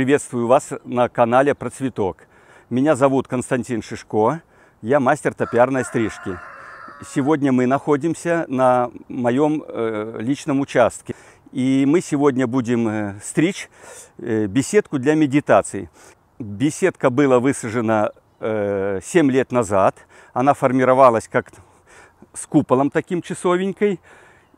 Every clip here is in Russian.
Приветствую вас на канале Процветок. Меня зовут Константин Шишко, я мастер топиарной стрижки. Сегодня мы находимся на моем э, личном участке. И мы сегодня будем э, стричь э, беседку для медитации. Беседка была высажена э, 7 лет назад. Она формировалась как с куполом таким часовенькой.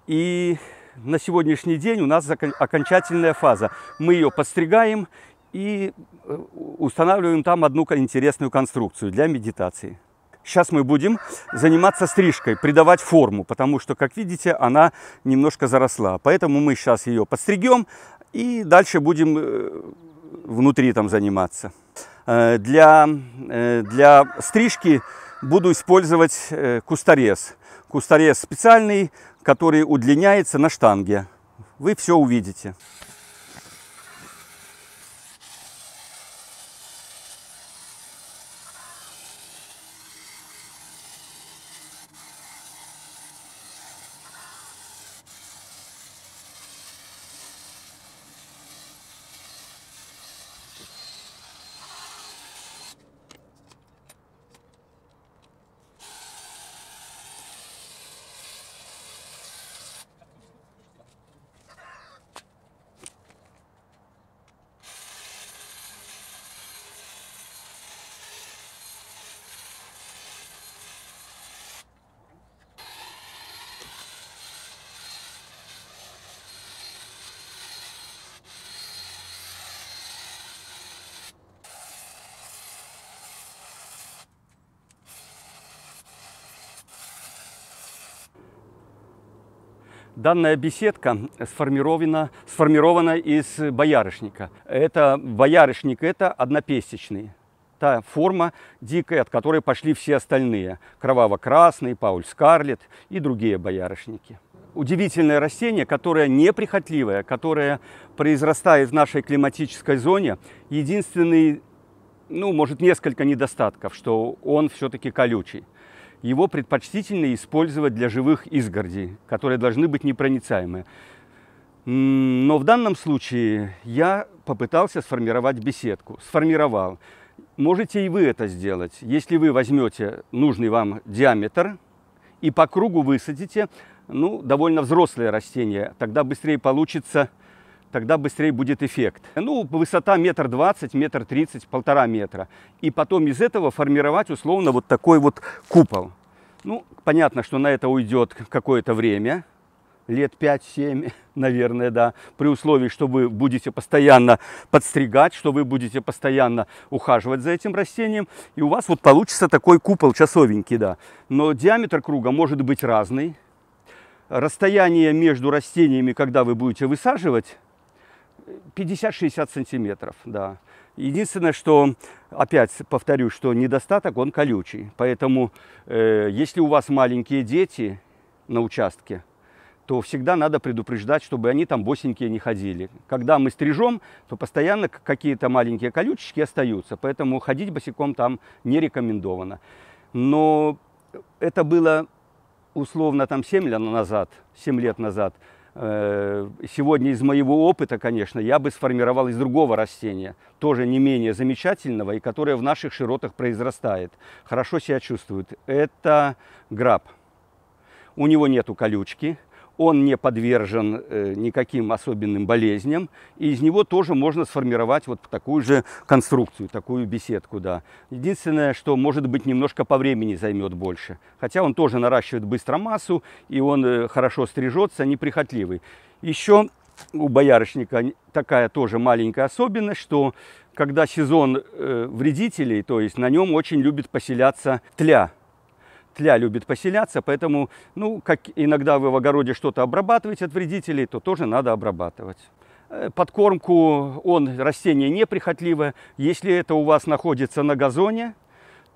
И на сегодняшний день у нас окончательная фаза. Мы ее подстригаем и э, устанавливаем там одну интересную конструкцию для медитации. Сейчас мы будем заниматься стрижкой, придавать форму, потому что, как видите, она немножко заросла. Поэтому мы сейчас ее подстригем и дальше будем э, внутри там заниматься. Э, для, для стрижки буду использовать кусторез. Кусторез специальный, который удлиняется на штанге. Вы все увидите. Данная беседка сформирована, сформирована из боярышника. Это боярышник – это однопестичный. Та форма дикая, от которой пошли все остальные. Кроваво-красный, Пауль Скарлет и другие боярышники. Удивительное растение, которое неприхотливое, которое произрастает в нашей климатической зоне. Единственный ну, может, несколько недостатков, что он все-таки колючий его предпочтительно использовать для живых изгородей, которые должны быть непроницаемы. Но в данном случае я попытался сформировать беседку. Сформировал. Можете и вы это сделать. Если вы возьмете нужный вам диаметр и по кругу высадите, ну, довольно взрослое растение, тогда быстрее получится тогда быстрее будет эффект. Ну, высота метр двадцать, метр тридцать, полтора метра. И потом из этого формировать условно вот такой вот купол. Ну, понятно, что на это уйдет какое-то время, лет 5-7, наверное, да, при условии, что вы будете постоянно подстригать, что вы будете постоянно ухаживать за этим растением, и у вас вот получится такой купол часовенький, да. Но диаметр круга может быть разный. Расстояние между растениями, когда вы будете высаживать, 50-60 сантиметров, да. Единственное, что, опять повторю, что недостаток, он колючий. Поэтому, э, если у вас маленькие дети на участке, то всегда надо предупреждать, чтобы они там босенькие не ходили. Когда мы стрижем, то постоянно какие-то маленькие колючечки остаются, поэтому ходить босиком там не рекомендовано. Но это было условно там 7 лет назад, 7 лет назад – Э, сегодня из моего опыта, конечно, я бы сформировал из другого растения, тоже не менее замечательного, и которое в наших широтах произрастает, хорошо себя чувствует. Это граб. У него нету колючки, он не подвержен э, никаким особенным болезням, и из него тоже можно сформировать вот такую же конструкцию, такую беседку, да. Единственное, что, может быть, немножко по времени займет больше, хотя он тоже наращивает быстро массу, и он э, хорошо стрижется, неприхотливый. Еще у боярышника такая тоже маленькая особенность, что когда сезон э, вредителей, то есть на нем очень любит поселяться тля, тля любит поселяться, поэтому, ну, как иногда вы в огороде что-то обрабатываете от вредителей, то тоже надо обрабатывать. Э, подкормку, он растение неприхотливое. Если это у вас находится на газоне,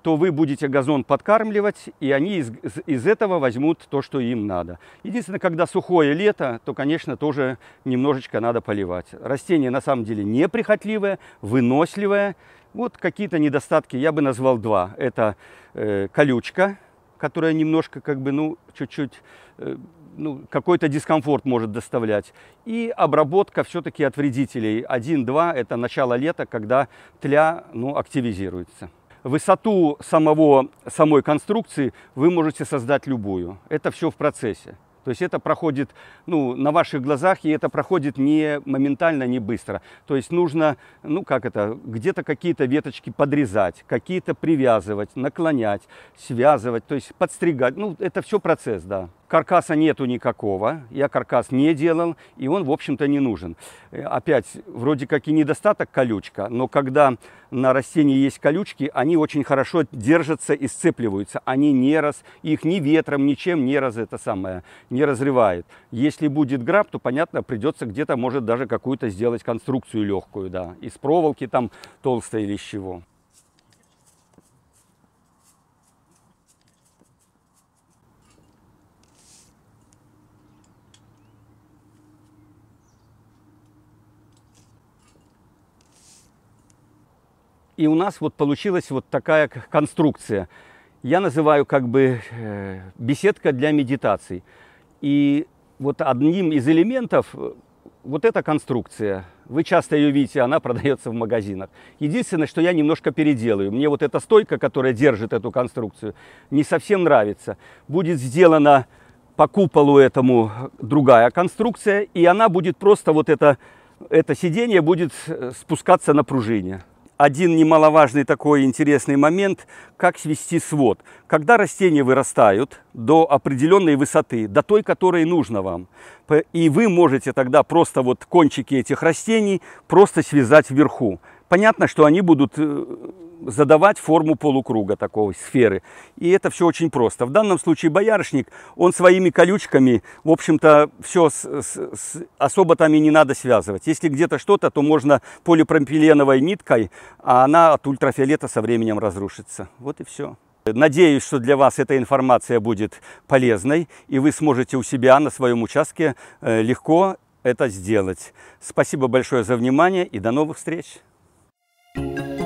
то вы будете газон подкармливать, и они из, из этого возьмут то, что им надо. Единственное, когда сухое лето, то, конечно, тоже немножечко надо поливать. Растение на самом деле неприхотливое, выносливое. Вот какие-то недостатки я бы назвал два. Это э, колючка, которая немножко, как бы, ну, чуть-чуть, э, ну, какой-то дискомфорт может доставлять. И обработка все-таки от вредителей. один два это начало лета, когда тля, ну, активизируется. Высоту самого, самой конструкции вы можете создать любую. Это все в процессе. То есть это проходит ну, на ваших глазах, и это проходит не моментально, не быстро. То есть нужно, ну как это, где-то какие-то веточки подрезать, какие-то привязывать, наклонять, связывать, то есть подстригать. Ну это все процесс, да. Каркаса нету никакого, я каркас не делал, и он, в общем-то, не нужен. Э, опять, вроде как и недостаток колючка, но когда на растении есть колючки, они очень хорошо держатся и сцепливаются. Они не раз, их ни ветром, ничем не раз это самое, не разрывает. Если будет граб, то, понятно, придется где-то, может, даже какую-то сделать конструкцию легкую, да, из проволоки там толстой или из чего. И у нас вот получилась вот такая конструкция. Я называю как бы э, беседка для медитаций. И вот одним из элементов э, вот эта конструкция. Вы часто ее видите, она продается в магазинах. Единственное, что я немножко переделаю. Мне вот эта стойка, которая держит эту конструкцию, не совсем нравится. Будет сделана по куполу этому э, другая конструкция, и она будет просто вот это, это сиденье будет спускаться на пружине один немаловажный такой интересный момент, как свести свод. Когда растения вырастают до определенной высоты, до той, которой нужно вам, и вы можете тогда просто вот кончики этих растений просто связать вверху. Понятно, что они будут э, задавать форму полукруга такой сферы. И это все очень просто. В данном случае боярышник, он своими колючками, в общем-то, все с, с, с, особо там и не надо связывать. Если где-то что-то, то можно полипропиленовой ниткой, а она от ультрафиолета со временем разрушится. Вот и все. Надеюсь, что для вас эта информация будет полезной, и вы сможете у себя на своем участке э, легко это сделать. Спасибо большое за внимание и до новых встреч! Thank you.